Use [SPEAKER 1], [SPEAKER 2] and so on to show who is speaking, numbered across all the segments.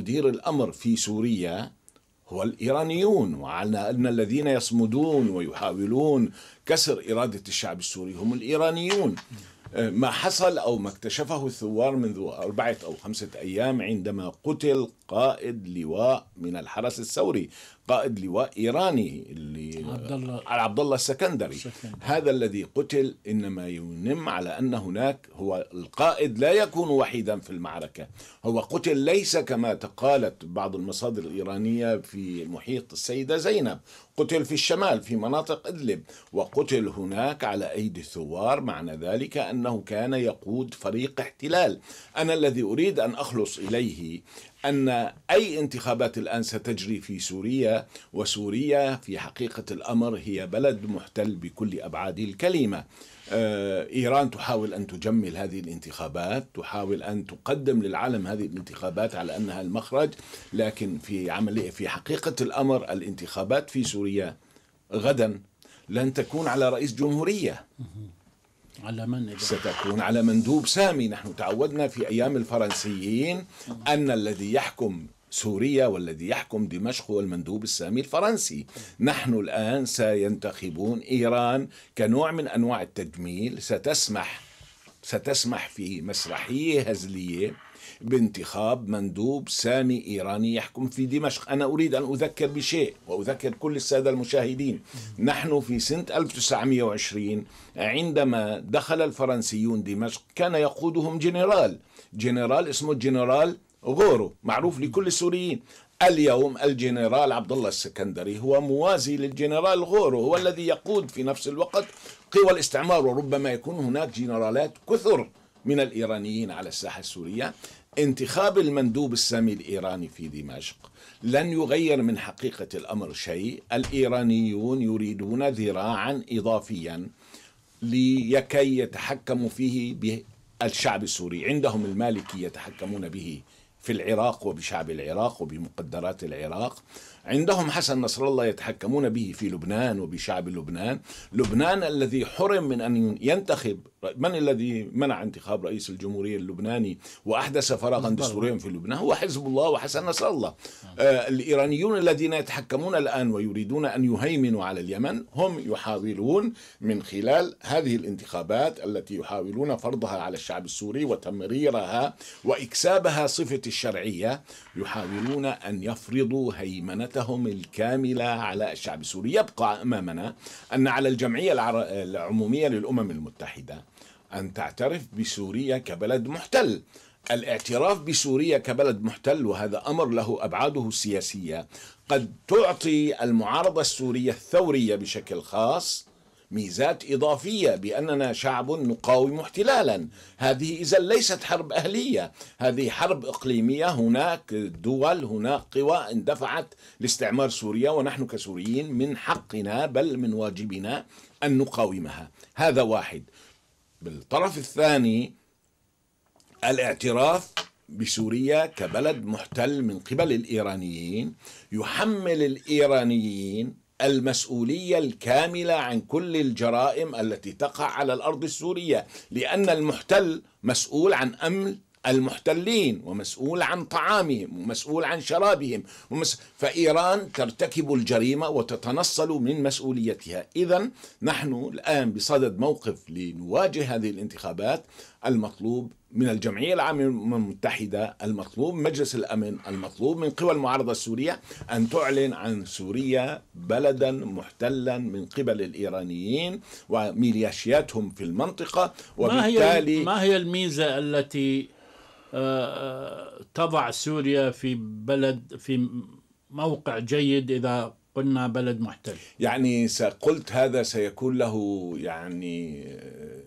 [SPEAKER 1] يدير الأمر في سوريا هو الإيرانيون وعلى أن الذين يصمدون ويحاولون كسر إرادة الشعب السوري هم الإيرانيون ما حصل أو ما اكتشفه الثوار منذ أربعة أو خمسة أيام عندما قتل قائد لواء من الحرس الثوري قائد لواء ايراني اللي عبد الله عبد الله السكندري السكندر. هذا الذي قتل انما ينم على ان هناك هو القائد لا يكون وحيدا في المعركه هو قتل ليس كما قالت بعض المصادر الايرانيه في محيط السيده زينب قتل في الشمال في مناطق ادلب وقتل هناك على ايدي الثوار معنى ذلك انه كان يقود فريق احتلال انا الذي اريد ان اخلص اليه أن أي انتخابات الآن ستجري في سوريا وسوريا في حقيقة الأمر هي بلد محتل بكل أبعاد الكلمة آه، إيران تحاول أن تجمل هذه الانتخابات تحاول أن تقدم للعالم هذه الانتخابات على أنها المخرج لكن في عملية في حقيقة الأمر الانتخابات في سوريا غدا لن تكون على رئيس جمهورية على من إذا؟ ستكون على مندوب سامي نحن تعودنا في أيام الفرنسيين أن الذي يحكم سوريا والذي يحكم دمشق هو المندوب السامي الفرنسي نحن الآن سينتخبون إيران كنوع من أنواع التجميل ستسمح ستسمح في مسرحية هزلية بانتخاب مندوب سامي إيراني يحكم في دمشق أنا أريد أن أذكر بشيء وأذكر كل السادة المشاهدين نحن في سنة 1920 عندما دخل الفرنسيون دمشق كان يقودهم جنرال جنرال اسمه الجنرال غورو معروف لكل السوريين اليوم الجنرال عبد الله السكندري هو موازي للجنرال غورو هو الذي يقود في نفس الوقت قوى الاستعمار وربما يكون هناك جنرالات كثر من الايرانيين على الساحه السوريه انتخاب المندوب السامي الايراني في دمشق لن يغير من حقيقه الامر شيء، الايرانيون يريدون ذراعا اضافيا لكي يتحكموا فيه بالشعب السوري، عندهم المالكي يتحكمون به في العراق وبشعب العراق وبمقدرات العراق عندهم حسن نصر الله يتحكمون به في لبنان وبشعب لبنان لبنان الذي حرم من أن ينتخب من الذي منع انتخاب رئيس الجمهورية اللبناني وأحدث فراغا دستوريا في لبنان هو حزب الله وحسن نصر الله آه الإيرانيون الذين يتحكمون الآن ويريدون أن يهيمنوا على اليمن هم يحاولون من خلال هذه الانتخابات التي يحاولون فرضها على الشعب السوري وتمريرها وإكسابها صفة الشرعية يحاولون أن يفرضوا هيمنة قدرتهم الكاملة على الشعب السوري يبقى أمامنا أن على الجمعية العمومية للأمم المتحدة أن تعترف بسوريا كبلد محتل الاعتراف بسوريا كبلد محتل وهذا امر له ابعاده السياسيه قد تعطي المعارضه السوريه الثوريه بشكل خاص ميزات إضافية بأننا شعب نقاوم احتلالا هذه إذا ليست حرب أهلية هذه حرب إقليمية هناك دول هناك قوى اندفعت لاستعمار سوريا ونحن كسوريين من حقنا بل من واجبنا أن نقاومها هذا واحد بالطرف الثاني الاعتراف بسوريا كبلد محتل من قبل الإيرانيين يحمل الإيرانيين المسؤولية الكاملة عن كل الجرائم التي تقع على الأرض السورية لأن المحتل مسؤول عن أمن المحتلين ومسؤول عن طعامهم ومسؤول عن شرابهم ومس... فإيران ترتكب الجريمة وتتنصل من مسؤوليتها إذا نحن الآن بصدد موقف لنواجه هذه الانتخابات المطلوب من الجمعية العامة المتحدة المطلوب مجلس الأمن المطلوب من قوى المعارضة السورية أن تعلن عن سوريا بلدا محتلا من قبل الإيرانيين وميليشياتهم في المنطقة وبالتالي ما هي, ما هي
[SPEAKER 2] الميزة التي آه، آه، تضع سوريا في بلد في موقع جيد إذا قلنا بلد محتل
[SPEAKER 1] يعني قلت هذا سيكون له يعني آه،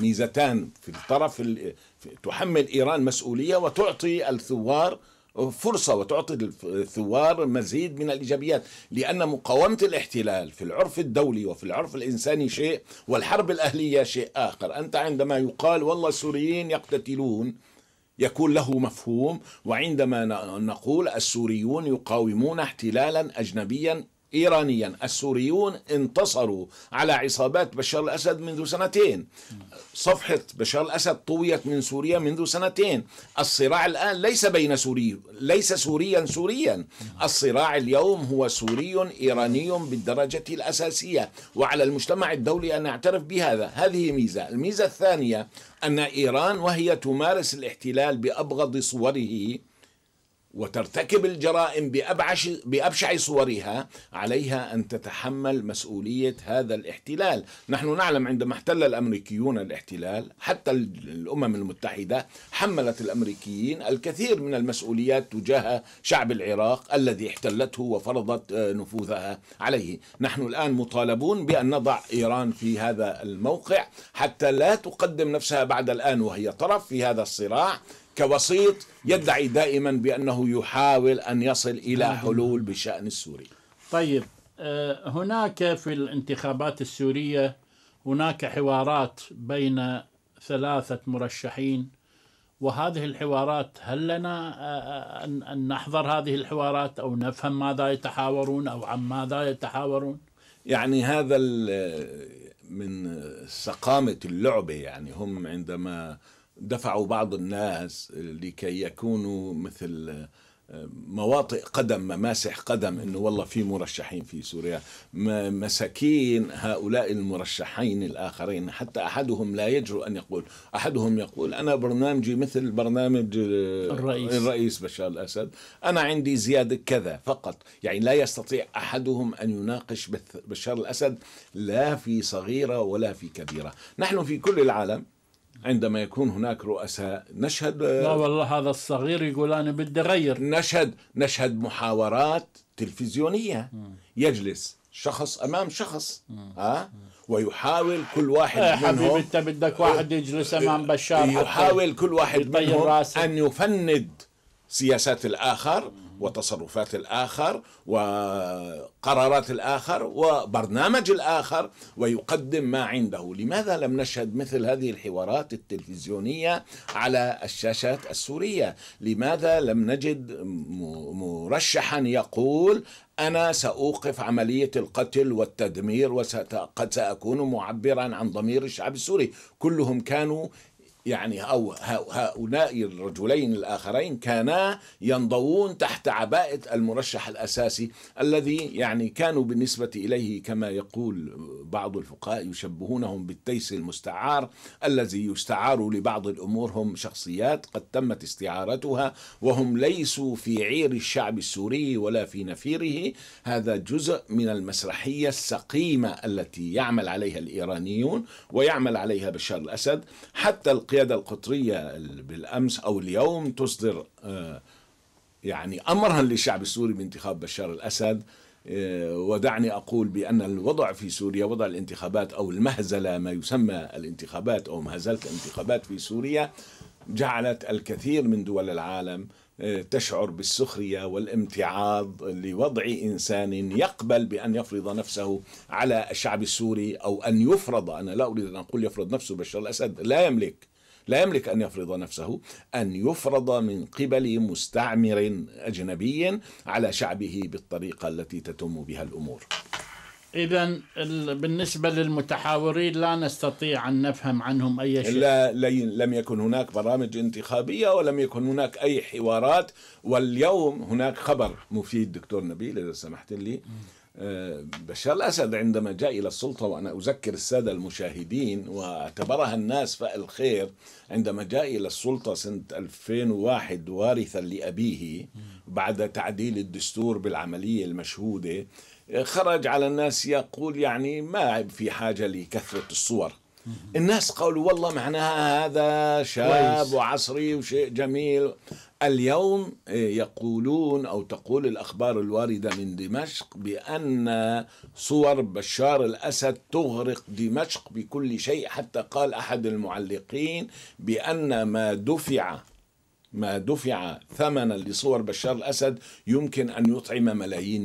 [SPEAKER 1] ميزتان في الطرف تحمل إيران مسؤولية وتعطي الثوار فرصة وتعطي الثوار مزيد من الإيجابيات لأن مقاومة الاحتلال في العرف الدولي وفي العرف الإنساني شيء والحرب الأهلية شيء آخر أنت عندما يقال والله السوريين يقتتلون يكون له مفهوم وعندما نقول السوريون يقاومون احتلالا أجنبيا إيرانيا السوريون انتصروا على عصابات بشار الأسد منذ سنتين صفحة بشار الأسد طويت من سوريا منذ سنتين الصراع الآن ليس بين سوري ليس سوريا سوريا الصراع اليوم هو سوري إيراني بالدرجة الأساسية وعلى المجتمع الدولي أن يعترف بهذا هذه ميزة الميزة الثانية أن إيران وهي تمارس الاحتلال بأبغض صوره وترتكب الجرائم بأبعش بأبشع صورها عليها أن تتحمل مسؤولية هذا الاحتلال نحن نعلم عندما احتل الأمريكيون الاحتلال حتى الأمم المتحدة حملت الأمريكيين الكثير من المسؤوليات تجاه شعب العراق الذي احتلته وفرضت آه، نفوذها عليه نحن الآن مطالبون بأن نضع إيران في هذا الموقع حتى لا تقدم نفسها بعد الآن وهي طرف في هذا الصراع كوسيط يدعي دائما بأنه يحاول أن يصل إلى نعم. حلول بشأن السوري
[SPEAKER 2] طيب آه، هناك في الانتخابات السورية هناك حوارات بين ثلاثة مرشحين وهذه الحوارات هل لنا آه، آه، أن نحضر هذه الحوارات أو نفهم ماذا يتحاورون أو عن ماذا يتحاورون
[SPEAKER 1] يعني هذا من سقامة اللعبة يعني هم عندما دفعوا بعض الناس لكي يكونوا مثل آه، مواطئ قدم مماسح قدم انه والله في مرشحين في سوريا مساكين هؤلاء المرشحين الاخرين حتى احدهم لا يجرؤ ان يقول احدهم يقول انا برنامجي مثل برنامج آه، الرئيس الرئيس بشار الاسد انا عندي زياده كذا فقط يعني لا يستطيع احدهم ان يناقش بشار الاسد لا في صغيره ولا في كبيره نحن في كل العالم عندما يكون هناك رؤساء نشهد آه، لا والله هذا الصغير يقول انا بدي اغير نشهد نشهد محاورات تلفزيونيه يجلس شخص امام شخص ها آه؟ ويحاول كل واحد يا إيه، منهم حبيبي انت بدك واحد آه، يجلس
[SPEAKER 2] امام بشار يحاول
[SPEAKER 1] كل واحد منهم راسك. ان يفند سياسات الاخر وتصرفات الآخر وقرارات الآخر وبرنامج الآخر ويقدم ما عنده لماذا لم نشهد مثل هذه الحوارات التلفزيونية على الشاشات السورية لماذا لم نجد مرشحا يقول أنا سأوقف عملية القتل والتدمير وقد سأكون معبرا عن ضمير الشعب السوري كلهم كانوا يعني أو هؤلاء الرجلين الآخرين كانا ينضوون تحت عباءة المرشح الأساسي الذي يعني كانوا بالنسبة إليه كما يقول بعض الفقهاء يشبهونهم بالتيس المستعار الذي يستعار لبعض الأمور هم شخصيات قد تمت استعارتها وهم ليسوا في عير الشعب السوري ولا في نفيره هذا جزء من المسرحية السقيمة التي يعمل عليها الإيرانيون ويعمل عليها بشار الأسد حتى القيادة القطرية بالأمس أو اليوم تصدر آه، يعني أمرا للشعب السوري بانتخاب بشار الأسد آه، ودعني أقول بأن الوضع في سوريا وضع الانتخابات أو المهزلة ما يسمى الانتخابات أو مهزلة الانتخابات في سوريا جعلت الكثير من دول العالم آه، تشعر بالسخرية والامتعاض لوضع إنسان يقبل بأن يفرض نفسه على الشعب السوري أو أن يفرض أنا لا أريد أن أقول يفرض نفسه بشار الأسد لا يملك لا يملك أن يفرض نفسه أن يفرض من قبل مستعمر أجنبي على شعبه بالطريقة التي تتم بها الأمور
[SPEAKER 2] إذا بالنسبة للمتحاورين لا نستطيع أن نفهم عنهم أي شيء لا
[SPEAKER 1] لم يكن هناك برامج انتخابية ولم يكن هناك أي حوارات واليوم هناك خبر مفيد دكتور نبيل إذا سمحت لي م. آه، بشار الأسد عندما جاء إلى السلطة وأنا أذكر السادة المشاهدين واعتبرها الناس فأل خير عندما جاء إلى السلطة سنة 2001 وارثا لأبيه بعد تعديل الدستور بالعملية المشهودة آه، خرج على الناس يقول يعني ما في حاجة لكثرة الصور الناس قالوا والله معناها هذا شاب وعصري وشيء جميل اليوم يقولون أو تقول الأخبار الواردة من دمشق بأن صور بشار الأسد تغرق دمشق بكل شيء حتى قال أحد المعلقين بأن ما دفع ما دفع ثمنا لصور بشار الأسد يمكن أن يطعم ملايين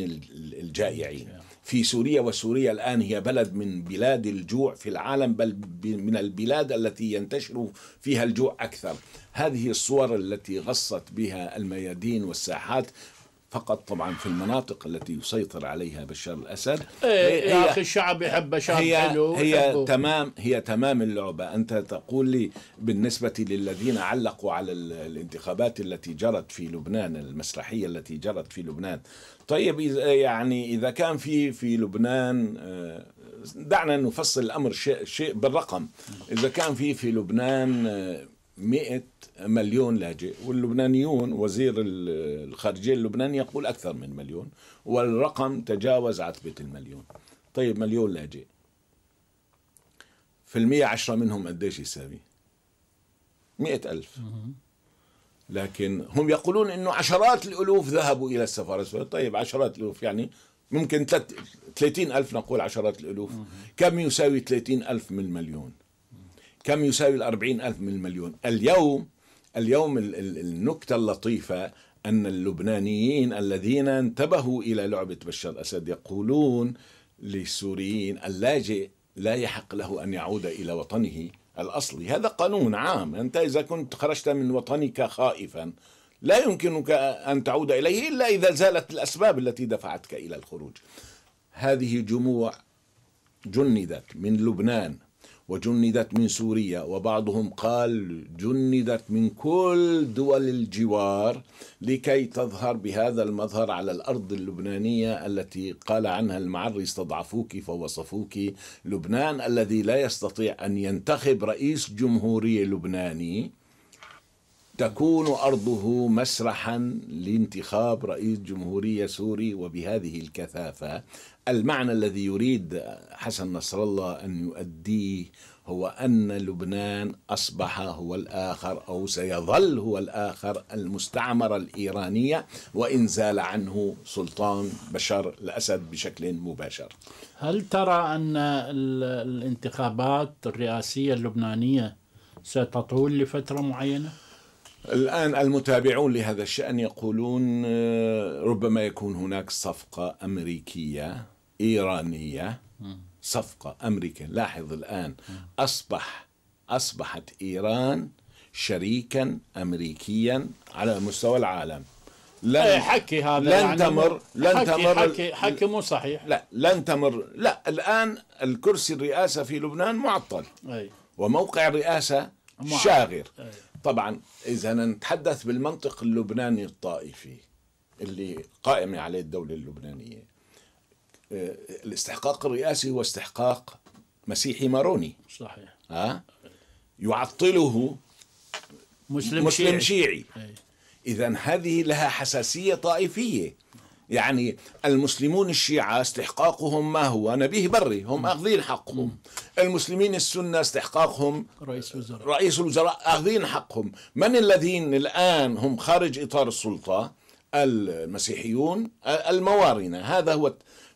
[SPEAKER 1] الجائعين نعم. في سوريا وسوريا الآن هي بلد من بلاد الجوع في العالم بل من البلاد التي ينتشر فيها الجوع أكثر هذه الصور التي غصت بها الميادين والساحات فقط طبعا في المناطق التي يسيطر عليها بشار الاسد إيه، هي يا اخي
[SPEAKER 2] الشعب يحب بشار هي حلو هي يحبه. تمام
[SPEAKER 1] هي تمام اللعبه انت تقول لي بالنسبه للذين علقوا على الانتخابات التي جرت في لبنان المسرحيه التي جرت في لبنان طيب إذا يعني اذا كان في في لبنان آه، دعنا نفصل الامر شيء شيء بالرقم اذا كان في في لبنان 100 آه، مليون لاجئ واللبنانيون وزير الخارجية اللبناني يقول أكثر من مليون والرقم تجاوز عتبة المليون طيب مليون لاجئ في المية عشرة منهم قديش يساوي مئة ألف لكن هم يقولون أنه عشرات الألوف ذهبوا إلى السفارة طيب عشرات الألوف يعني ممكن ثلاثين ألف نقول عشرات الألوف كم يساوي ثلاثين ألف من مليون كم يساوي الأربعين ألف من المليون اليوم اليوم النكتة اللطيفة أن اللبنانيين الذين انتبهوا إلى لعبة بشار الأسد يقولون للسوريين اللاجئ لا يحق له أن يعود إلى وطنه الأصلي هذا قانون عام أنت إذا كنت خرجت من وطنك خائفا لا يمكنك أن تعود إليه إلا إذا زالت الأسباب التي دفعتك إلى الخروج هذه جموع جندت من لبنان وجندت من سوريا وبعضهم قال جندت من كل دول الجوار لكي تظهر بهذا المظهر على الأرض اللبنانية التي قال عنها المعري استضعفوك فوصفوك لبنان الذي لا يستطيع أن ينتخب رئيس جمهورية لبناني تكون ارضه مسرحا لانتخاب رئيس جمهوريه سوري وبهذه الكثافه المعنى الذي يريد حسن نصر الله أن يؤديه هو أن لبنان أصبح هو الآخر أو سيظل هو الآخر المستعمرة الإيرانية وإن زال عنه سلطان بشار الأسد بشكل مباشر هل
[SPEAKER 2] ترى أن الانتخابات الرئاسية اللبنانية ستطول لفترة معينة؟
[SPEAKER 1] الآن المتابعون لهذا الشأن يقولون آه، ربما يكون هناك صفقة أمريكية إيرانية صفقة أمريكا لاحظ الآن أصبح أصبحت إيران شريكا أمريكيا على مستوى العالم لن إيه، حكي هذا لن يعني تمر لن حكي تمر حكي, حكي مو صحيح لا لن تمر لا الآن الكرسي الرئاسة في لبنان معطل أي. وموقع الرئاسة معطل. شاغر أي. طبعا إذا نتحدث بالمنطق اللبناني الطائفي اللي قائمة عليه الدولة اللبنانية آه، الاستحقاق الرئاسي هو استحقاق مسيحي ماروني صحيح ها يعطله مسلم, مسلم شيعي, شيعي. اذا هذه لها حساسيه طائفيه يعني المسلمون الشيعة استحقاقهم ما هو نبيه بري هم أخذين حقهم المسلمين السنة استحقاقهم رئيس الوزراء رئيس الوزراء أخذين حقهم من الذين الآن هم خارج إطار السلطة المسيحيون الموارنة هذا هو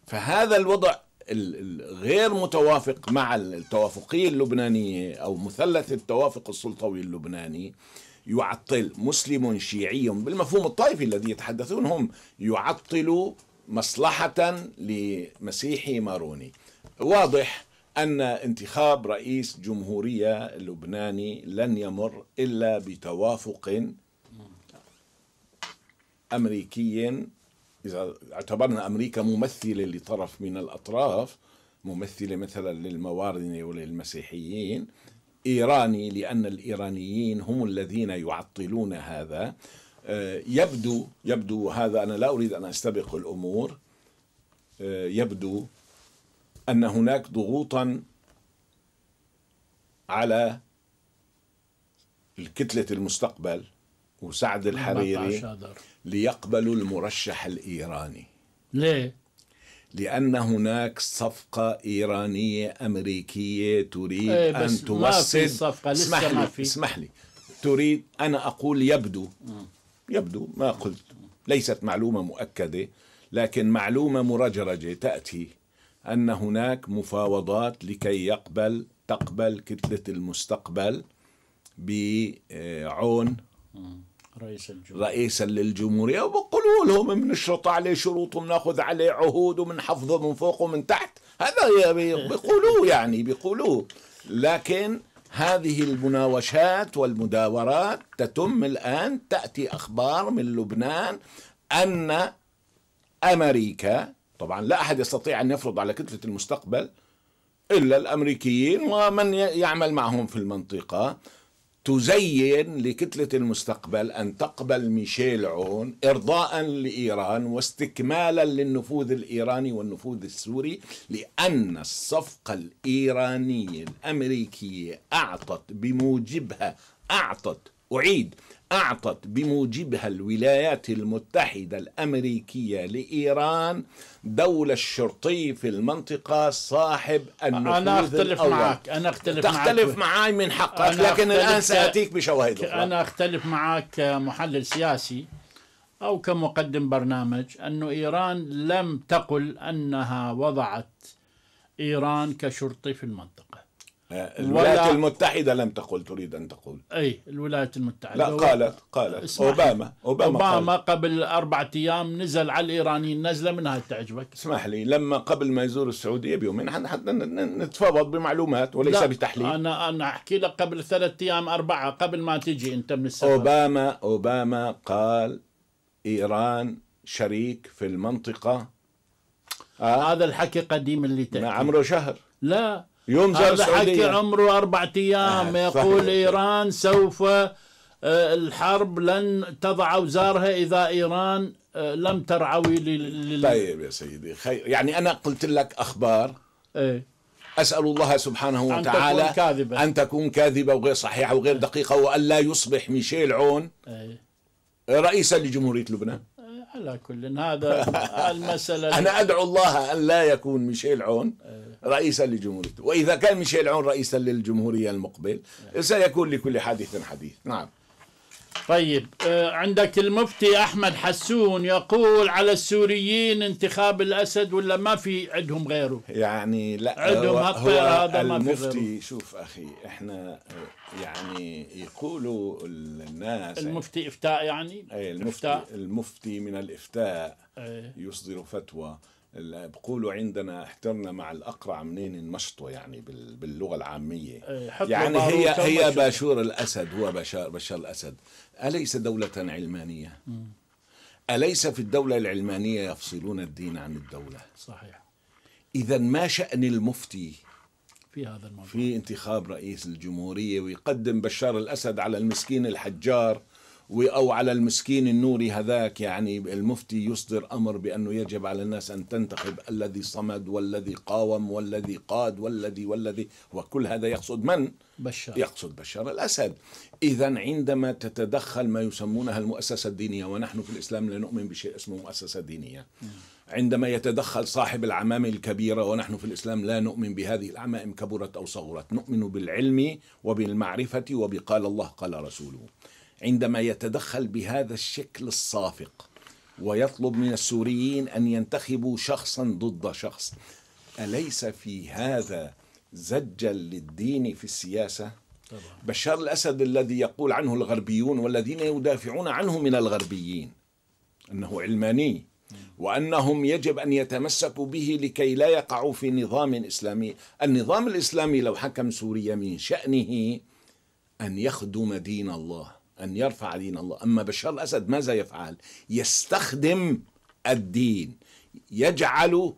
[SPEAKER 1] فهذا الوضع الغير متوافق مع التوافقية اللبنانية أو مثلث التوافق السلطوي اللبناني يعطل مسلم شيعي بالمفهوم الطائفي الذي يتحدثون هم يعطل مصلحة لمسيحي ماروني واضح أن انتخاب رئيس جمهورية لبناني لن يمر إلا بتوافق أمريكي إذا اعتبرنا أمريكا ممثلة لطرف من الأطراف ممثلة مثلا للموارنه وللمسيحيين إيراني لأن الإيرانيين هم الذين يعطلون هذا آه، يبدو يبدو هذا أنا لا أريد أن أستبق الأمور آه، يبدو أن هناك ضغوطا على الكتلة المستقبل وسعد الحريري ليقبلوا المرشح الايراني ليه لان هناك صفقه ايرانيه امريكيه تريد ايه بس ان توسد اسمح لي اسمح لي تريد انا اقول يبدو يبدو ما قلت ليست معلومه مؤكده لكن معلومه مرجرجه تاتي ان هناك مفاوضات لكي يقبل تقبل كتله المستقبل بعون رئيس الجمهورية رئيسا للجمهورية وبقولوا لهم بنشرط عليه شروط وبناخذ عليه عهود وبنحفظه من فوق ومن تحت هذا بيقولوه يعني بيقولوه لكن هذه المناوشات والمداورات تتم الآن تأتي أخبار من لبنان أن أمريكا طبعا لا أحد يستطيع أن يفرض على كتلة المستقبل إلا الأمريكيين ومن يعمل معهم في المنطقة تزين لكتلة المستقبل أن تقبل ميشيل عون إرضاء لإيران واستكمالا للنفوذ الإيراني والنفوذ السوري لأن الصفقة الإيرانية الأمريكية أعطت بموجبها أعطت أعيد أعطت بموجبها الولايات المتحدة الأمريكية لإيران دولة الشرطي في المنطقة صاحب النفوذ أنا أختلف الأول. معك أنا أختلف تختلف معك. معاي من حقك لكن الآن سأتيك بشواهد أخرى
[SPEAKER 2] أنا أختلف معك كمحلل سياسي أو كمقدم برنامج أن إيران لم تقل أنها وضعت إيران كشرطي في المنطقة
[SPEAKER 1] آه، الولايات ولا المتحدة لم تقل تريد أن تقول
[SPEAKER 2] أي الولايات المتحدة لا قالت قالت أوباما أوباما, أوباما قال. قبل أربعة أيام نزل على الإيرانيين نزلة منها تعجبك اسمح
[SPEAKER 1] لي لما قبل ما يزور السعودية بيومين حتى نتفاوض بمعلومات وليس لا. بتحليل
[SPEAKER 2] أنا أنا أحكي لك قبل ثلاثة أيام أربعة قبل ما تجي أنت من السفر أوباما
[SPEAKER 1] أوباما قال إيران شريك في المنطقة آه. هذا الحكي قديم اللي تأتي نعم، عمره شهر لا يوم جاء هذا حكي
[SPEAKER 2] عمره أربعة أيام آه يقول صحيح. إيران سوف آه، الحرب لن تضع أوزارها إذا إيران
[SPEAKER 1] آه، لم ترعوي لل... طيب يا سيدي خير يعني أنا قلت لك أخبار إيه؟ أسأل الله سبحانه وتعالى أن تكون كاذبة, أن تكون كاذبة وغير صحيحة وغير دقيقة وأن لا يصبح ميشيل عون إيه؟ رئيسا لجمهورية لبنان
[SPEAKER 2] على كل هذا المسألة
[SPEAKER 1] أنا أدعو الله أن لا يكون ميشيل عون إيه. رئيسا لجمهوريته وإذا كان ميشيل عون رئيسا للجمهورية المقبل إيه. سيكون لكل حديث حديث
[SPEAKER 2] نعم طيب آه، عندك المفتي احمد حسون يقول على السوريين انتخاب الاسد ولا ما في عندهم غيره يعني لا عندهم هو هذا ما في غيره
[SPEAKER 1] شوف اخي احنا آه، يعني يقولوا الناس المفتي
[SPEAKER 2] افتاء يعني
[SPEAKER 1] اي المفتي, المفتي من الافتاء إيه. يصدر فتوى بقولوا عندنا احترنا مع الاقرع منين نمشطه يعني باللغه العاميه إيه، يعني هي هي باشور الاسد هو بشار بشار الاسد اليس دوله علمانيه اليس في الدوله العلمانيه يفصلون الدين عن الدوله صحيح اذا ما شان المفتي
[SPEAKER 2] في هذا الموضوع
[SPEAKER 1] في انتخاب رئيس الجمهوريه ويقدم بشار الاسد على المسكين الحجار أو على المسكين النوري هذاك يعني المفتي يصدر أمر بأنه يجب على الناس أن تنتخب الذي صمد والذي قاوم والذي قاد والذي والذي وكل هذا يقصد من؟ بشار يقصد بشار الأسد إذا عندما تتدخل ما يسمونها المؤسسة الدينية ونحن في الإسلام لا نؤمن بشيء اسمه مؤسسة دينية عندما يتدخل صاحب العمام الكبيرة ونحن في الإسلام لا نؤمن بهذه العمائم كبرت أو صغرت نؤمن بالعلم وبالمعرفة وبقال الله قال رسوله عندما يتدخل بهذا الشكل الصافق ويطلب من السوريين أن ينتخبوا شخصا ضد شخص أليس في هذا زجا للدين في السياسة طبعا. بشار الأسد الذي يقول عنه الغربيون والذين يدافعون عنه من الغربيين أنه علماني وأنهم يجب أن يتمسكوا به لكي لا يقعوا في نظام إسلامي النظام الإسلامي لو حكم سوريا من شأنه أن يخدم دين الله أن يرفع دين الله أما بشار الأسد ماذا يفعل يستخدم الدين يجعل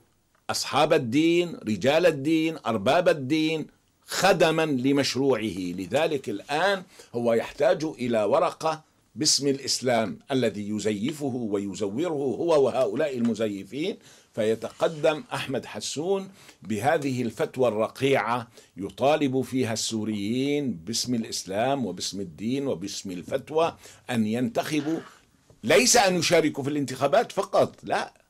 [SPEAKER 1] أصحاب الدين رجال الدين أرباب الدين خدما لمشروعه لذلك الآن هو يحتاج إلى ورقة باسم الإسلام الذي يزيفه ويزوره هو وهؤلاء المزيفين فيتقدم احمد حسون بهذه الفتوى الرقيعه يطالب فيها السوريين باسم الاسلام وباسم الدين وباسم الفتوى ان ينتخبوا ليس ان يشاركوا في الانتخابات فقط لا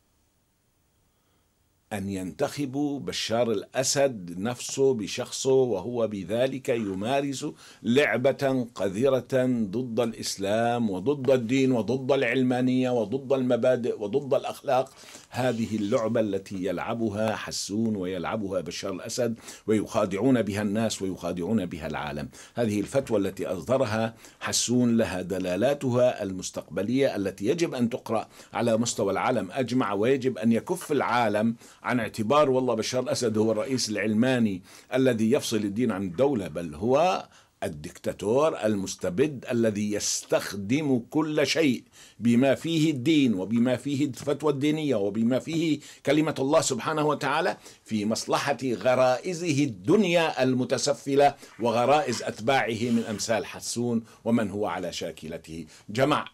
[SPEAKER 1] أن ينتخبوا بشار الأسد نفسه بشخصه وهو بذلك يمارس لعبة قذرة ضد الإسلام وضد الدين وضد العلمانية وضد المبادئ وضد الأخلاق هذه اللعبة التي يلعبها حسون ويلعبها بشار الأسد ويخادعون بها الناس ويخادعون بها العالم هذه الفتوى التي أصدرها حسون لها دلالاتها المستقبلية التي يجب أن تقرأ على مستوى العالم أجمع ويجب أن يكف العالم عن اعتبار والله بشار الأسد هو الرئيس العلماني الذي يفصل الدين عن الدولة بل هو الدكتاتور المستبد الذي يستخدم كل شيء بما فيه الدين وبما فيه الفتوى الدينيه وبما فيه كلمه الله سبحانه وتعالى في مصلحه غرائزه الدنيا المتسفله وغرائز اتباعه من امثال حسون ومن هو على شاكلته جمع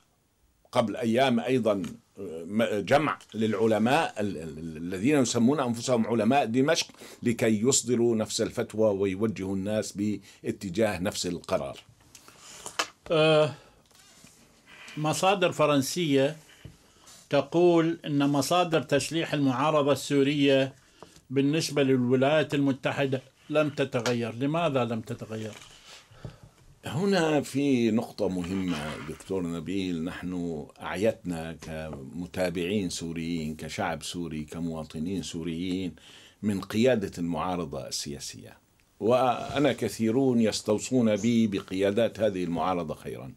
[SPEAKER 1] قبل ايام ايضا جمع للعلماء الذين يسمون انفسهم علماء دمشق لكي يصدروا نفس الفتوى ويوجهوا الناس باتجاه نفس القرار.
[SPEAKER 2] أه، مصادر فرنسيه تقول ان مصادر تسليح المعارضه السوريه بالنسبه للولايات المتحده لم تتغير، لماذا لم تتغير؟
[SPEAKER 1] هنا في نقطة مهمة دكتور نبيل نحن أعيتنا كمتابعين سوريين كشعب سوري كمواطنين سوريين من قيادة المعارضة السياسية وأنا كثيرون يستوصون بي بقيادات هذه المعارضة خيرا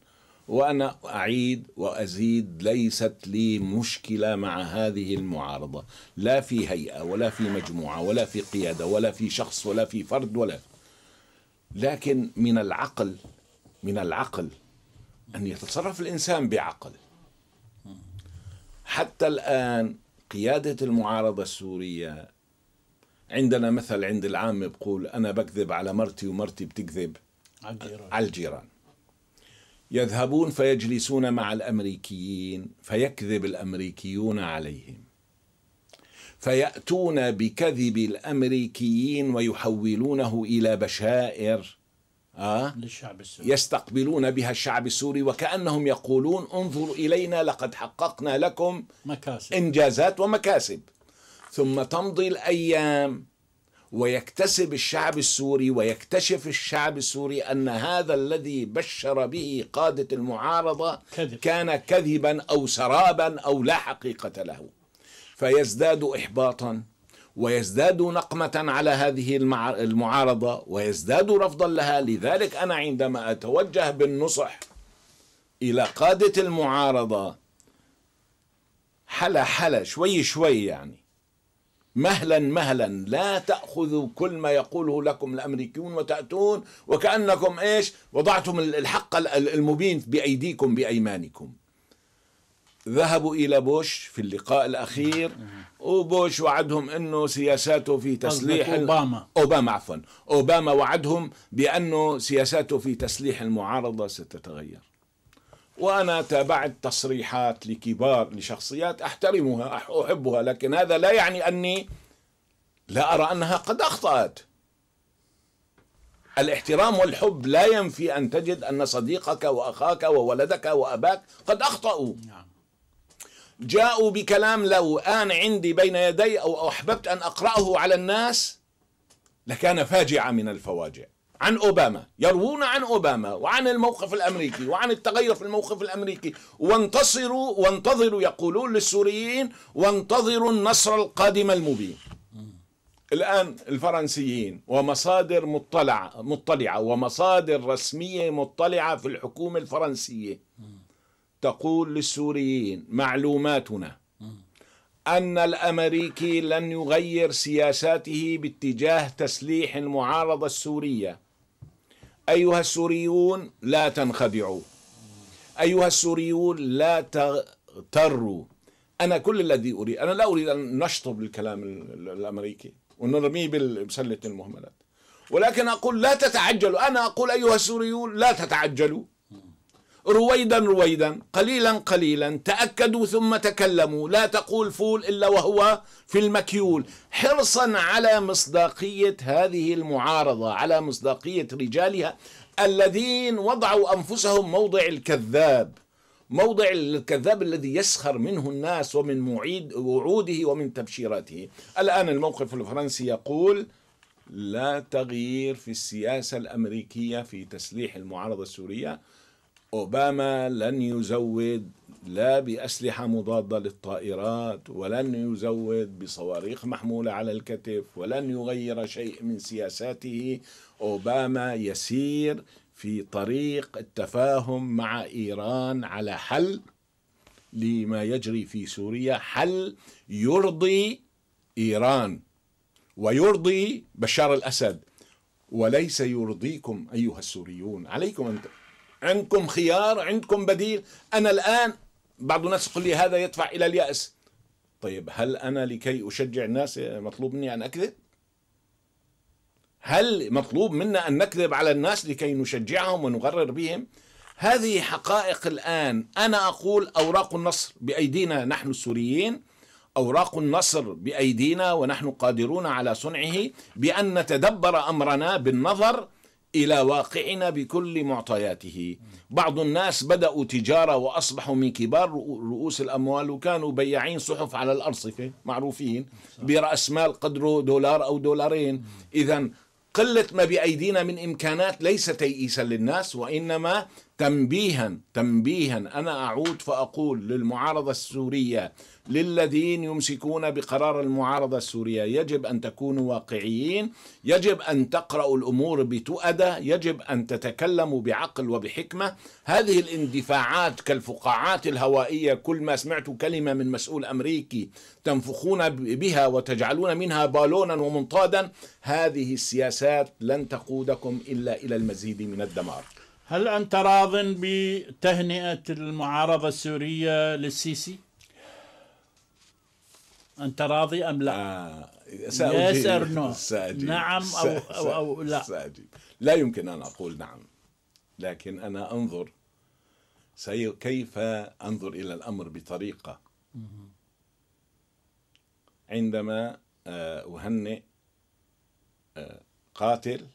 [SPEAKER 1] وأنا أعيد وأزيد ليست لي مشكلة مع هذه المعارضة لا في هيئة ولا في مجموعة ولا في قيادة ولا في شخص ولا في فرد ولا لكن من العقل من العقل أن يتصرف الإنسان بعقل حتى الآن قيادة المعارضة السورية عندنا مثل عند العامة بقول أنا بكذب على مرتي ومرتي بتكذب على الجيران, على الجيران. يذهبون فيجلسون مع الامريكيين فيكذب الامريكيون عليهم فياتون بكذب الامريكيين ويحولونه الى بشائر آه للشعب السوري يستقبلون بها الشعب السوري وكأنهم يقولون انظروا إلينا لقد حققنا لكم مكاسب إنجازات ومكاسب ثم تمضي الأيام ويكتسب الشعب السوري ويكتشف الشعب السوري ان هذا الذي بشر به قاده المعارضه كذب. كان كذبا او سرابا او لا حقيقه له فيزداد احباطا ويزداد نقمة على هذه المعارضة ويزداد رفضا لها لذلك أنا عندما أتوجه بالنصح إلى قادة المعارضة حلا حلا شوي شوي يعني مهلا مهلا لا تأخذوا كل ما يقوله لكم الأمريكيون وتأتون وكأنكم إيش وضعتم الحق المبين بأيديكم بأيمانكم ذهبوا الى بوش في اللقاء الاخير وبوش وعدهم انه سياساته في تسليح اوباما اوباما عفوا اوباما وعدهم بانه سياساته في تسليح المعارضه ستتغير وانا تابعت تصريحات لكبار لشخصيات احترمها احبها لكن هذا لا يعني اني لا ارى انها قد اخطات الاحترام والحب لا ينفي ان تجد ان صديقك واخاك وولدك واباك قد اخطاوا نعم. جاءوا بكلام لو آن عندي بين يدي أو أحببت أن أقرأه على الناس لكان فاجعة من الفواجع عن أوباما يروون عن أوباما وعن الموقف الأمريكي وعن التغير في الموقف الأمريكي وانتصروا وانتظروا يقولون للسوريين وانتظروا النصر القادم المبين الآن الفرنسيين ومصادر مطلعة, مطلعة ومصادر رسمية مطلعة في الحكومة الفرنسية تقول للسوريين معلوماتنا أن الأمريكي لن يغير سياساته باتجاه تسليح المعارضة السورية أيها السوريون لا تنخدعوا أيها السوريون لا تغتروا أنا كل الذي أريد أنا لا أريد أن نشطب الكلام الأمريكي ونرميه بسلة المهملات ولكن أقول لا تتعجلوا أنا أقول أيها السوريون لا تتعجلوا رويدا رويدا قليلا قليلا تأكدوا ثم تكلموا لا تقول فول إلا وهو في المكيول حرصا على مصداقية هذه المعارضة على مصداقية رجالها الذين وضعوا أنفسهم موضع الكذاب موضع الكذاب الذي يسخر منه الناس ومن معيد وعوده ومن تبشيراته الآن الموقف الفرنسي يقول لا تغيير في السياسة الأمريكية في تسليح المعارضة السورية أوباما لن يزود لا بأسلحة مضادة للطائرات ولن يزود بصواريخ محمولة على الكتف ولن يغير شيء من سياساته أوباما يسير في طريق التفاهم مع إيران على حل لما يجري في سوريا حل يرضي إيران ويرضي بشار الأسد وليس يرضيكم أيها السوريون عليكم أن عندكم خيار عندكم بديل أنا الآن بعض الناس يقول لي هذا يدفع إلى اليأس طيب هل أنا لكي أشجع الناس مطلوب مني أن أكذب هل مطلوب منا أن نكذب على الناس لكي نشجعهم ونغرر بهم هذه حقائق الآن أنا أقول أوراق النصر بأيدينا نحن السوريين أوراق النصر بأيدينا ونحن قادرون على صنعه بأن نتدبر أمرنا بالنظر الى واقعنا بكل معطياته بعض الناس بداوا تجاره واصبحوا من كبار رؤوس الاموال وكانوا بياعين صحف على الارصفه معروفين براس مال قدره دولار او دولارين اذا قله ما بايدينا من امكانات ليس تيئيسا للناس وانما تنبيها تنبيها انا اعود فاقول للمعارضه السوريه للذين يمسكون بقرار المعارضة السورية يجب أن تكونوا واقعيين يجب أن تقرأوا الأمور بتؤدة يجب أن تتكلموا بعقل وبحكمة هذه الاندفاعات كالفقاعات الهوائية كل ما سمعت كلمة من مسؤول أمريكي تنفخون بها وتجعلون منها بالونا ومنطادا هذه السياسات لن تقودكم إلا إلى المزيد من الدمار هل أنت راض
[SPEAKER 2] بتهنئة المعارضة السورية للسيسي؟
[SPEAKER 1] انت راضي ام لا؟ آه. سأجيب. يس اور نو سأجيب. نعم أو, أو, او لا سأجيب. لا يمكن ان اقول نعم لكن انا انظر سي... كيف انظر الى الامر بطريقه عندما آه، اهنئ آه، قاتل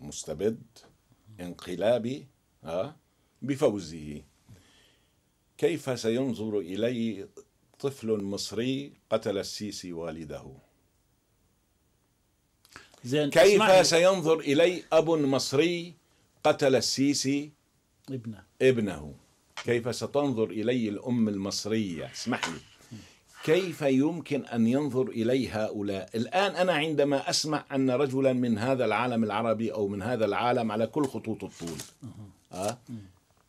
[SPEAKER 1] مستبد انقلابي آه، بفوزه كيف سينظر الي طفل مصري قتل السيسي والده زين كيف اسمعني. سينظر إلي أب مصري قتل السيسي ابنه ابنه كيف ستنظر إلي الأم المصرية اسمح لي كيف يمكن أن ينظر إلي هؤلاء الآن أنا عندما أسمع أن رجلا من هذا العالم العربي أو من هذا العالم على كل خطوط الطول أه؟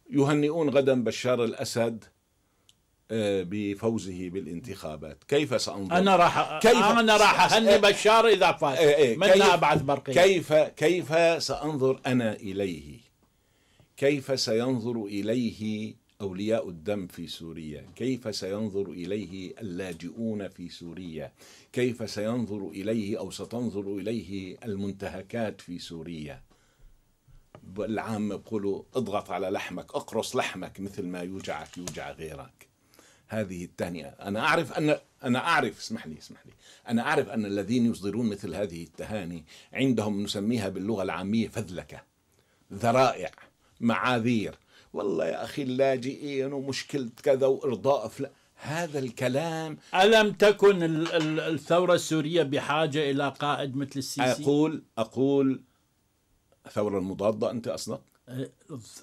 [SPEAKER 1] يهنئون غدا بشار الأسد بفوزه بالانتخابات كيف سأنظر أنا راح كيف أنا راح أهني إيه، إيه، بشار إذا فاز إيه، من أبعث برقية كيف كيف سأنظر أنا إليه كيف سينظر إليه أولياء الدم في سوريا كيف سينظر إليه اللاجئون في سوريا كيف سينظر إليه أو ستنظر إليه المنتهكات في سوريا العام يقولوا اضغط على لحمك اقرص لحمك مثل ما يوجعك يوجع غيرك هذه التهنئة أنا أعرف أن أنا أعرف اسمح لي اسمح لي أنا أعرف أن الذين يصدرون مثل هذه التهاني عندهم نسميها باللغة العامية فذلكة ذرائع معاذير والله يا أخي اللاجئين ومشكلة كذا وإرضاء فلان هذا الكلام
[SPEAKER 2] ألم تكن الثورة السورية بحاجة إلى قائد مثل السيسي؟ أقول
[SPEAKER 1] أقول الثورة المضادة أنت أصلا؟ أه،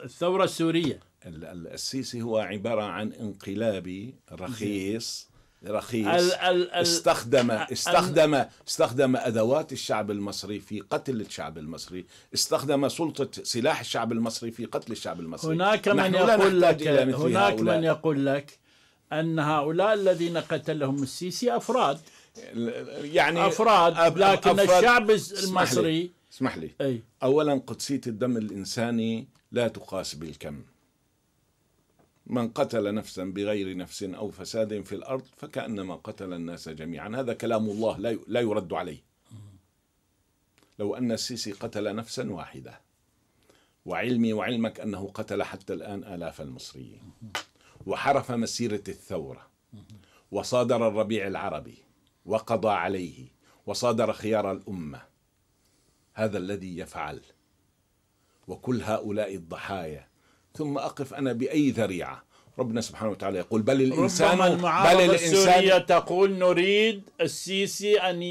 [SPEAKER 1] الثورة السورية السيسي هو عبارة عن انقلابي رخيص رخيص الـ الـ استخدم استخدم استخدم ادوات الشعب المصري في قتل الشعب المصري، استخدم سلطه سلاح الشعب المصري في قتل الشعب المصري. هناك من يقول لك هناك هؤلاء. من
[SPEAKER 2] يقول لك ان هؤلاء الذين قتلهم السيسي افراد يعني افراد لكن أفراد الشعب المصري اسمح لي,
[SPEAKER 1] اسمح لي. أي. اولا قدسيه الدم الانساني لا تقاس بالكم. من قتل نفسا بغير نفس أو فساد في الأرض فكأنما قتل الناس جميعا هذا كلام الله لا يرد عليه لو أن السيسي قتل نفسا واحدة وعلمي وعلمك أنه قتل حتى الآن آلاف المصريين وحرف مسيرة الثورة وصادر الربيع العربي وقضى عليه وصادر خيار الأمة هذا الذي يفعل وكل هؤلاء الضحايا ثم أقف أنا بأي ذريعة ربنا سبحانه وتعالى يقول بل الإنسان ربما بل الإنسان السورية
[SPEAKER 2] تقول نريد السيسي أن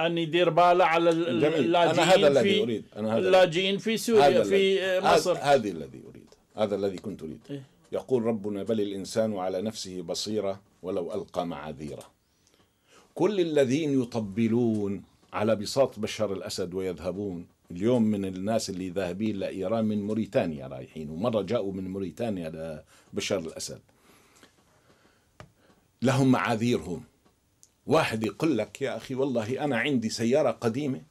[SPEAKER 2] أن يدير باله على اللاجئين أنا هذا الذي أريد أنا هذا اللاجئين في سوريا في مصر
[SPEAKER 1] هذا الذي أريد هذا الذي كنت أريد إيه. يقول ربنا بل الإنسان على نفسه بصيرة ولو ألقى معاذيره كل الذين يطبلون على بساط بشار الأسد ويذهبون اليوم من الناس اللي ذاهبين لايران من موريتانيا رايحين ومره جاءوا من موريتانيا لبشار الاسد لهم معاذيرهم واحد يقول لك يا اخي والله انا عندي سياره قديمه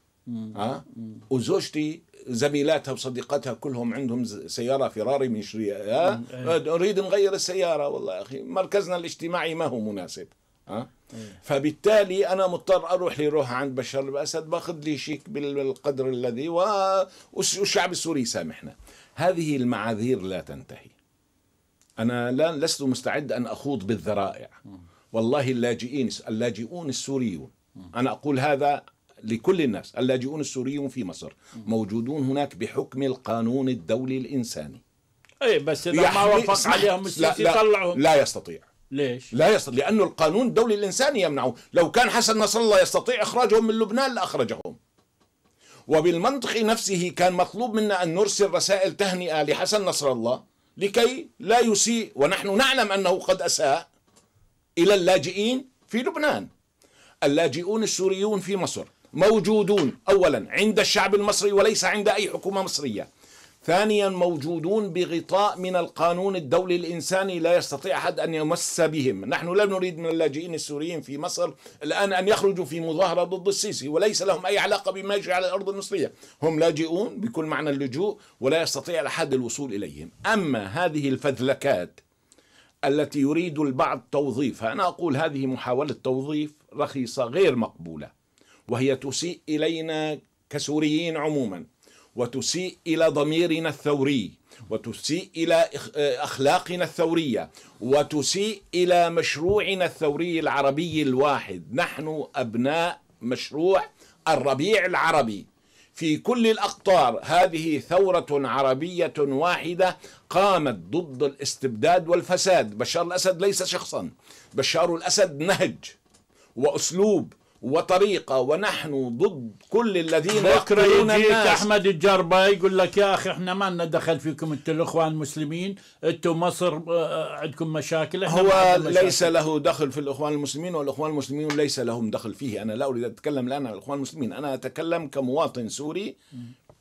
[SPEAKER 1] ها وزوجتي زميلاتها وصديقاتها كلهم عندهم سيارة فراري من أه؟ اريد إيه. نغير السيارة والله أخي مركزنا الاجتماعي ما هو مناسب أه؟ فبالتالي انا مضطر اروح لروح عند بشار الاسد باخذ لي شيك بالقدر الذي والشعب السوري يسامحنا هذه المعاذير لا تنتهي انا لا لست مستعد ان اخوض بالذرائع والله اللاجئين اللاجئون السوريون انا اقول هذا لكل الناس اللاجئون السوريون في مصر موجودون هناك بحكم القانون الدولي الانساني اي بس اذا ما وافق عليهم لا, لا, لا يستطيع ليش؟ لا يصل لأنه القانون الدولي الإنساني يمنعه لو كان حسن نصر الله يستطيع إخراجهم من لبنان لأخرجهم وبالمنطق نفسه كان مطلوب منا أن نرسل رسائل تهنئة لحسن نصر الله لكي لا يسيء ونحن نعلم أنه قد أساء إلى اللاجئين في لبنان اللاجئون السوريون في مصر موجودون أولا عند الشعب المصري وليس عند أي حكومة مصرية ثانيا موجودون بغطاء من القانون الدولي الإنساني لا يستطيع أحد أن يمس بهم نحن لا نريد من اللاجئين السوريين في مصر الآن أن يخرجوا في مظاهرة ضد السيسي وليس لهم أي علاقة بما يجري على الأرض المصرية هم لاجئون بكل معنى اللجوء ولا يستطيع أحد الوصول إليهم أما هذه الفذلكات التي يريد البعض توظيفها أنا أقول هذه محاولة توظيف رخيصة غير مقبولة وهي تسيء إلينا كسوريين عموما وتسيء إلى ضميرنا الثوري وتسيء إلى آه، أخلاقنا الثورية وتسيء إلى مشروعنا الثوري العربي الواحد نحن أبناء مشروع الربيع العربي في كل الأقطار هذه ثورة عربية واحدة قامت ضد الاستبداد والفساد بشار الأسد ليس شخصا بشار الأسد نهج وأسلوب وطريقه ونحن ضد كل الذين يقتلون الناس احمد
[SPEAKER 2] الجربه يقول لك يا اخي احنا ما لنا دخل فيكم انتم الاخوان المسلمين انتم مصر آه، آه، عندكم مشاكل احنا هو مشاكل. ليس
[SPEAKER 1] له دخل في الاخوان المسلمين والاخوان المسلمين ليس لهم دخل فيه انا لا اريد اتكلم الان عن الاخوان المسلمين انا اتكلم كمواطن سوري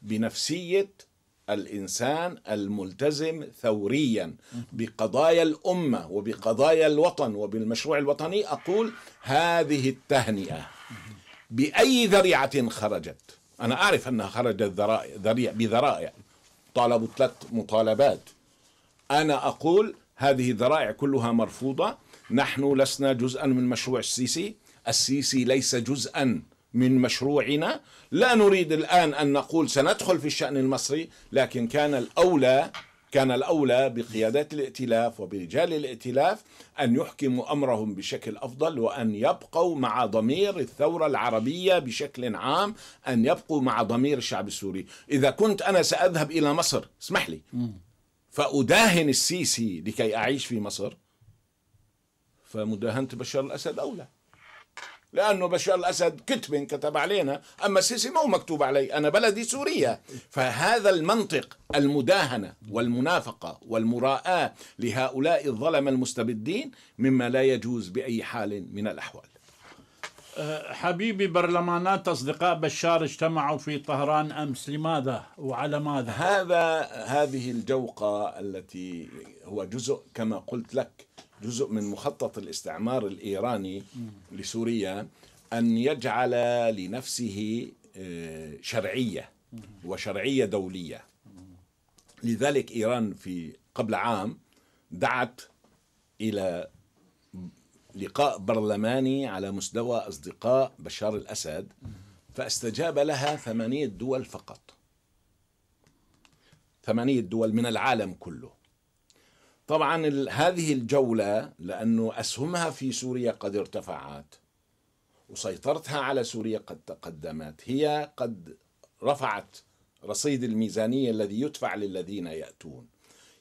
[SPEAKER 1] بنفسيه الانسان الملتزم ثوريا بقضايا الامه وبقضايا الوطن وبالمشروع الوطني اقول هذه التهنئه باي ذريعه خرجت انا اعرف انها خرجت ذريع بذرائع طالبوا ثلاث مطالبات انا اقول هذه الذرائع كلها مرفوضه نحن لسنا جزءا من مشروع السيسي السيسي ليس جزءا من مشروعنا لا نريد الآن أن نقول سندخل في الشأن المصري لكن كان الأولى كان الأولى بقيادات الائتلاف وبرجال الائتلاف أن يحكموا أمرهم بشكل أفضل وأن يبقوا مع ضمير الثورة العربية بشكل عام أن يبقوا مع ضمير الشعب السوري إذا كنت أنا سأذهب إلى مصر اسمح لي فأداهن السيسي لكي أعيش في مصر فمداهنة بشار الأسد أولى لانه بشار الاسد كتب كتب علينا اما السيسي ما هو مكتوب علي انا بلدي سوريا فهذا المنطق المداهنه والمنافقه والمراءاه لهؤلاء الظلم المستبدين مما لا يجوز باي حال من الاحوال
[SPEAKER 2] أه، حبيبي برلمانات أصدقاء بشار اجتمعوا في طهران أمس لماذا وعلى ماذا؟ هذا
[SPEAKER 1] هذه الجوقة التي هو جزء كما قلت لك جزء من مخطط الاستعمار الإيراني لسوريا أن يجعل لنفسه آه، شرعية وشرعية دولية لذلك إيران في قبل عام دعت إلى لقاء برلماني على مستوى أصدقاء بشار الأسد فاستجاب لها ثمانية دول فقط ثمانية دول من العالم كله طبعا هذه الجولة لأنه أسهمها في سوريا قد ارتفعت وسيطرتها على سوريا قد تقدمت هي قد رفعت رصيد الميزانية الذي يدفع للذين يأتون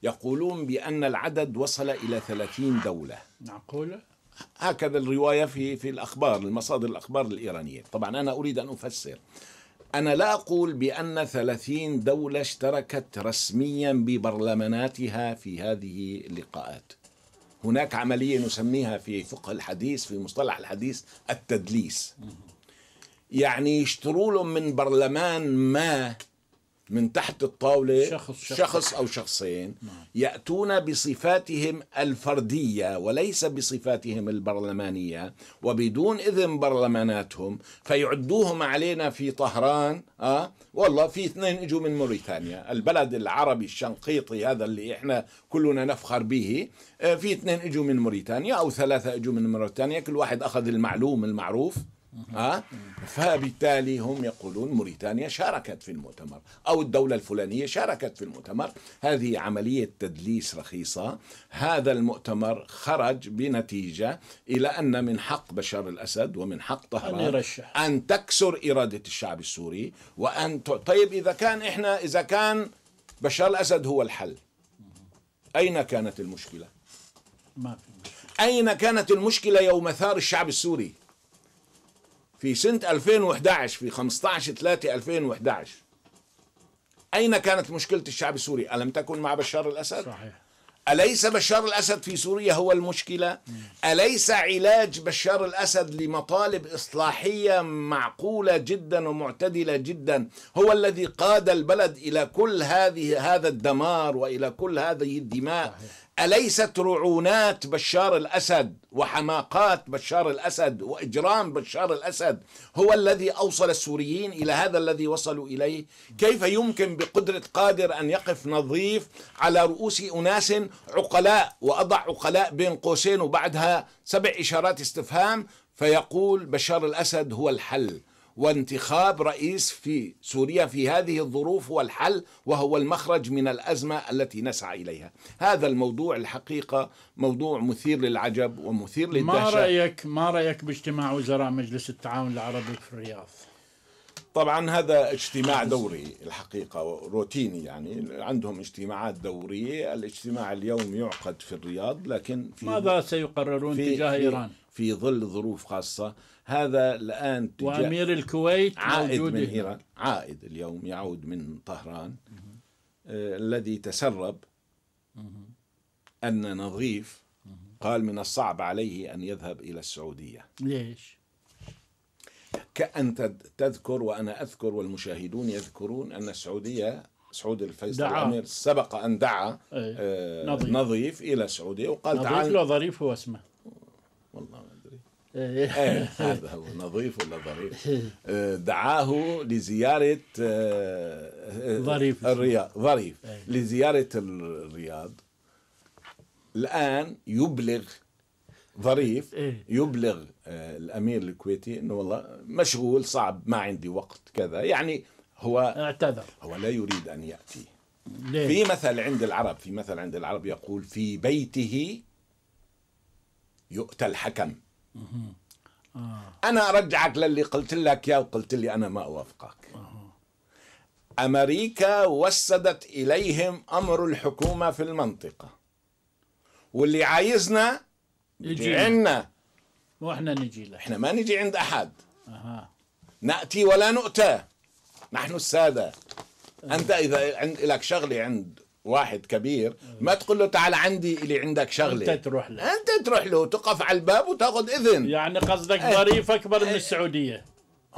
[SPEAKER 1] يقولون بأن العدد وصل إلى 30 دولة معقولة؟ هكذا الرواية في في الأخبار المصادر الأخبار الإيرانية طبعا أنا أريد أن أفسر أنا لا أقول بأن ثلاثين دولة اشتركت رسميا ببرلماناتها في هذه اللقاءات هناك عملية نسميها في فقه الحديث في مصطلح الحديث التدليس يعني يشتروا لهم من برلمان ما من تحت الطاولة شخص, شخص, شخص أو شخصين نعم. يأتون بصفاتهم الفردية وليس بصفاتهم البرلمانية وبدون إذن برلماناتهم فيعدوهم علينا في طهران آه والله في اثنين اجوا من موريتانيا البلد العربي الشنقيطي هذا اللي احنا كلنا نفخر به آه، في اثنين اجوا من موريتانيا أو ثلاثة اجوا من موريتانيا كل واحد أخذ المعلوم المعروف ها فبالتالي هم يقولون موريتانيا شاركت في المؤتمر أو الدولة الفلانية شاركت في المؤتمر هذه عملية تدليس رخيصة هذا المؤتمر خرج بنتيجة إلى أن من حق بشار الأسد ومن حق طهران أن تكسر إرادة الشعب السوري وأن طيب إذا كان إحنا إذا كان بشار الأسد هو الحل أين كانت المشكلة؟ ما في مشكلة. أين كانت المشكلة يوم ثار الشعب السوري؟ في سنة 2011 في 15 3 2011 أين كانت مشكلة الشعب السوري ألم تكن مع بشار الأسد صحيح أليس بشار الأسد في سوريا هو المشكلة؟ أليس علاج بشار الأسد لمطالب إصلاحية معقولة جدا ومعتدلة جدا هو الذي قاد البلد إلى كل هذه هذا الدمار وإلى كل هذه الدماء أليست رعونات بشار الأسد وحماقات بشار الأسد وإجرام بشار الأسد هو الذي أوصل السوريين إلى هذا الذي وصلوا إليه كيف يمكن بقدرة قادر أن يقف نظيف على رؤوس أناس عقلاء وأضع عقلاء بين قوسين وبعدها سبع إشارات استفهام فيقول بشار الأسد هو الحل وانتخاب رئيس في سوريا في هذه الظروف هو الحل وهو المخرج من الازمه التي نسعى اليها. هذا الموضوع الحقيقه موضوع مثير للعجب ومثير للدهشه. ما رايك
[SPEAKER 2] ما رايك باجتماع وزراء مجلس التعاون العربي في الرياض؟
[SPEAKER 1] طبعا هذا اجتماع دوري الحقيقة روتيني يعني عندهم اجتماعات دورية الاجتماع اليوم يعقد في الرياض لكن في ماذا
[SPEAKER 2] سيقررون في تجاه في إيران
[SPEAKER 1] في ظل ظروف خاصة هذا الآن وأمير
[SPEAKER 2] الكويت عائد من إيران
[SPEAKER 1] عائد اليوم يعود من طهران آه الذي تسرب أن نظيف قال من الصعب عليه أن يذهب إلى السعودية ليش؟ كأن تذكر وأنا أذكر والمشاهدون يذكرون أن السعودية سعود الفيصل الأمير سبق أن دعا ايه. آه، نظيف. نظيف إلى السعودية وقال نظيف تعال نظيف
[SPEAKER 2] ظريف هو اسمه والله ما أدري ايه, إيه، هذا هو
[SPEAKER 1] نظيف ولا ظريف آه، دعاه لزيارة آه، ظريف الرياض ظريف إيه. لزيارة الرياض الآن يبلغ ظريف إيه. يبلغ آه، الامير الكويتي انه والله مشغول صعب ما عندي وقت كذا يعني هو اعتذر هو لا يريد ان ياتي ليه؟ في مثل عند العرب في مثل عند العرب يقول في بيته يؤتى الحكم انا ارجعك للي قلت لك يا وقلت لي انا ما اوافقك امريكا وسدت اليهم امر الحكومه في المنطقه واللي عايزنا يجي عندنا
[SPEAKER 2] واحنا نجي
[SPEAKER 1] له احنا ما نجي عند احد أها. ناتي ولا نؤتى نحن الساده أه. انت اذا عند لك شغله عند واحد كبير أه. ما تقول له تعال عندي اللي عندك شغله انت تروح له انت تروح له تقف على الباب وتاخذ اذن يعني قصدك إيه. ظريف اكبر من إيه. السعوديه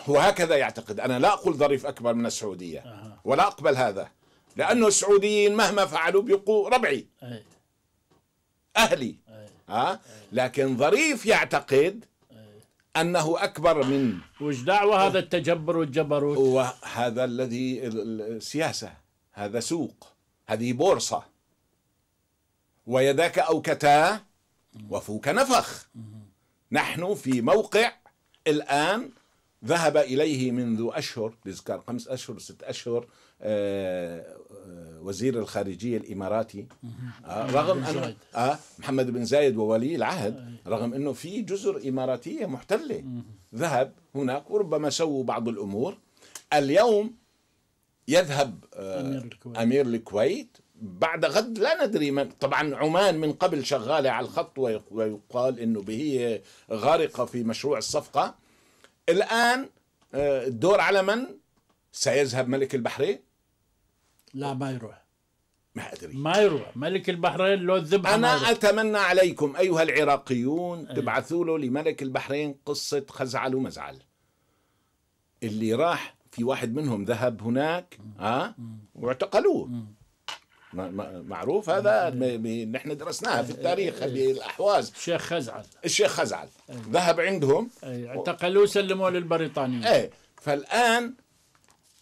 [SPEAKER 1] وهكذا يعتقد انا لا اقول ظريف اكبر من السعوديه ولا اقبل هذا لانه السعوديين مهما فعلوا بيبقوا ربعي إيه. اهلي ها لكن ظريف يعتقد انه اكبر من وش دعوه هذا التجبر والجبروت وهذا الذي السياسه هذا سوق هذه بورصه ويداك اوكتا وفوك نفخ نحن في موقع الان ذهب إليه منذ أشهر بذكر خمس أشهر ست أشهر آه، آه، وزير الخارجية الإماراتي آه، رغم أن محمد بن زايد وولي العهد رغم أنه في جزر إماراتية محتلة ذهب هناك وربما سووا بعض الأمور اليوم يذهب أمير الكويت بعد غد لا ندري من طبعا عمان من قبل شغالة على الخط ويقال أنه هي غارقة في مشروع الصفقة الآن آه، الدور على من سيذهب ملك البحرين لا ما يروح ما أدري ما يروح ملك البحرين لو ذبح أنا أتمنى عليكم أيها العراقيون أيه. تبعثوا له لملك البحرين قصة خزعل ومزعل اللي راح في واحد منهم ذهب هناك ها واعتقلوه معروف هذا نحن درسناها في التاريخ الاحواز الشيخ خزعل الشيخ خزعل ذهب عندهم
[SPEAKER 2] اعتقلوه
[SPEAKER 1] وسلموه للبريطانيين ايه فالان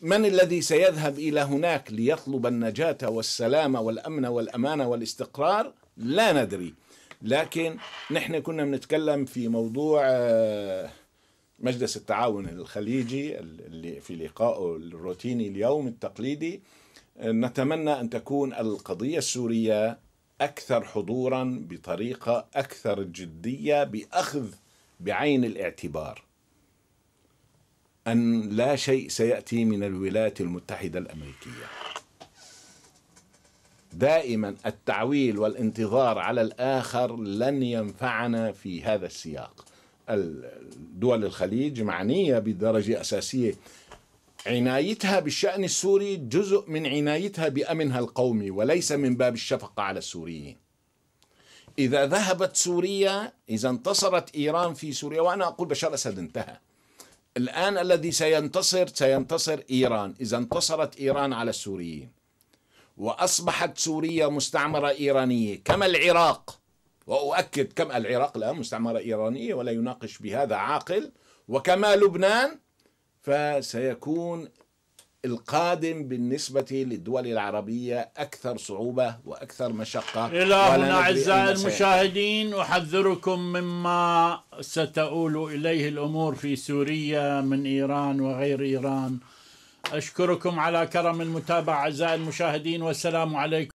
[SPEAKER 1] من الذي سيذهب الى هناك ليطلب النجاه والسلام والامن والامان والاستقرار لا ندري لكن نحن كنا بنتكلم في موضوع آه، مجلس التعاون الخليجي اللي في لقائه الروتيني اليوم التقليدي نتمنى أن تكون القضية السورية أكثر حضورا بطريقة أكثر جدية بأخذ بعين الاعتبار أن لا شيء سيأتي من الولايات المتحدة الأمريكية دائما التعويل والانتظار على الآخر لن ينفعنا في هذا السياق دول الخليج معنية بدرجة أساسية عنايتها بالشأن السوري جزء من عنايتها بأمنها القومي وليس من باب الشفقة على السوريين إذا ذهبت سوريا إذا انتصرت إيران في سوريا وأنا أقول بشار أسد انتهى الآن الذي سينتصر سينتصر إيران إذا انتصرت إيران على السوريين وأصبحت سوريا مستعمرة إيرانية كما العراق وأؤكد كما العراق الآن مستعمرة إيرانية ولا يناقش بهذا عاقل وكما لبنان فسيكون القادم بالنسبة للدول العربية أكثر صعوبة وأكثر مشقة إلى هنا أعزائي
[SPEAKER 2] المشاهدين أحذركم مما ستؤول إليه الأمور في سوريا من إيران وغير إيران أشكركم على كرم المتابعة أعزائي المشاهدين والسلام عليكم